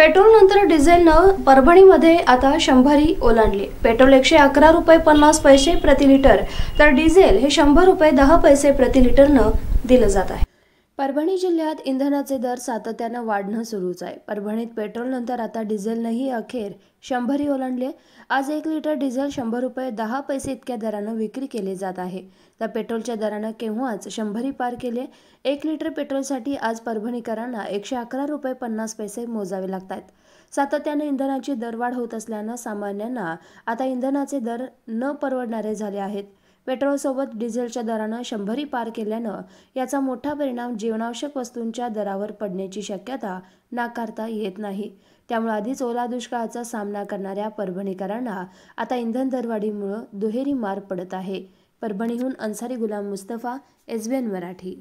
नंतर पेट्रोल न डिझेलनं परभणीमध्ये आता शंभरी ओलांडली पेट्रोल एकशे अकरा रुपये पन्नास पैसे प्रति लिटर तर डिझेल हे शंभर रुपये दहा पैसे प्रति न दिलं जात आहे परभणी जिल्ह्यात इंधनाचे दर सातत्यानं वाढणं सुरूच आहे परभणीत पेट्रोलनंतर आता डिझेलनंही अखेर शंभरी ओलांडले आज एक लिटर डिझेल शंभर रुपये दहा पैसे इतक्या दरानं विक्री केले जात आहे त्या पेट्रोलच्या दरानं केव्हाच शंभरी पार केले एक लिटर पेट्रोलसाठी आज परभणीकरांना एकशे अकरा रुपये पन्नास पैसे मोजावे लागतात सातत्यानं इंधनाची दरवाढ होत असल्यानं सामान्यांना आता इंधनाचे दर न परवडणारे झाले आहेत पेट्रोलसोबत डिझेलच्या दरानं शंभरी पार केल्यानं याचा मोठा परिणाम जीवनावश्यक वस्तूंच्या दरावर पडण्याची शक्यता नाकारता येत नाही त्यामुळे आधीच ओला दुष्काळाचा सामना करणाऱ्या परभणीकरांना आता इंधन दरवाढीमुळं दुहेरी मार पडत आहे परभणीहून अन्सारी गुलाम मुस्तफा एसबीएन मराठी